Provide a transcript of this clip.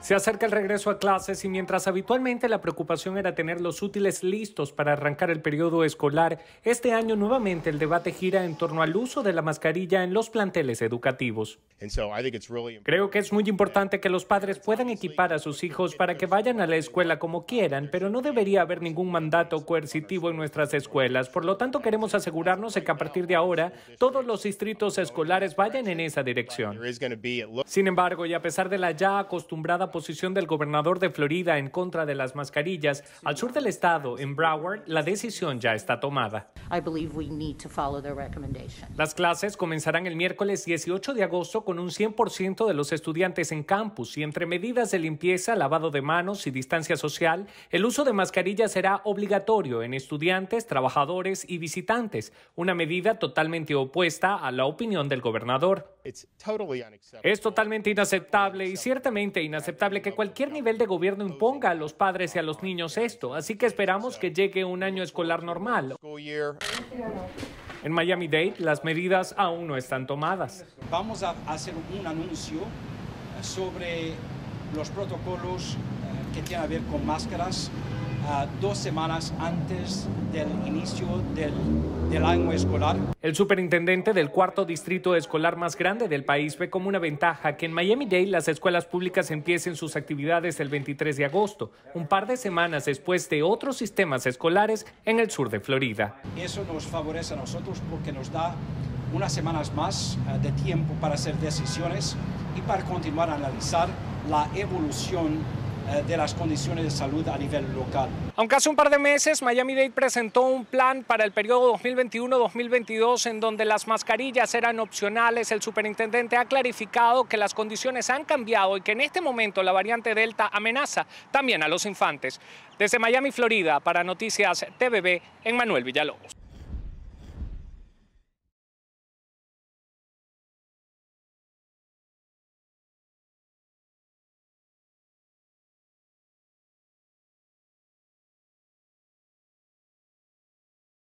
Se acerca el regreso a clases y mientras habitualmente la preocupación era tener los útiles listos para arrancar el periodo escolar, este año nuevamente el debate gira en torno al uso de la mascarilla en los planteles educativos. Creo que es muy importante que los padres puedan equipar a sus hijos para que vayan a la escuela como quieran, pero no debería haber ningún mandato coercitivo en nuestras escuelas. Por lo tanto, queremos asegurarnos de que a partir de ahora todos los distritos escolares vayan en esa dirección. Sin embargo, y a pesar de la ya acostumbrada posición del gobernador de Florida en contra de las mascarillas, al sur del estado, en Broward, la decisión ya está tomada. Las clases comenzarán el miércoles 18 de agosto con un 100% de los estudiantes en campus y entre medidas de limpieza, lavado de manos y distancia social, el uso de mascarillas será obligatorio en estudiantes, trabajadores y visitantes, una medida totalmente opuesta a la opinión del gobernador. Es totalmente inaceptable y ciertamente inaceptable que cualquier nivel de gobierno imponga a los padres y a los niños esto, así que esperamos que llegue un año escolar normal. En Miami-Dade las medidas aún no están tomadas. Vamos a hacer un anuncio eh, sobre los protocolos eh, que tienen que ver con máscaras dos semanas antes del inicio del, del año escolar. El superintendente del cuarto distrito escolar más grande del país ve como una ventaja que en Miami-Dade las escuelas públicas empiecen sus actividades el 23 de agosto, un par de semanas después de otros sistemas escolares en el sur de Florida. Eso nos favorece a nosotros porque nos da unas semanas más eh, de tiempo para hacer decisiones y para continuar a analizar la evolución eh, de las condiciones de salud a nivel local. Aunque hace un par de meses Miami-Dade presentó un plan para el periodo 2021-2022 en donde las mascarillas eran opcionales, el superintendente ha clarificado que las condiciones han cambiado y que en este momento la variante Delta amenaza también a los infantes. Desde Miami, Florida, para Noticias TVB, en Manuel Villalobos.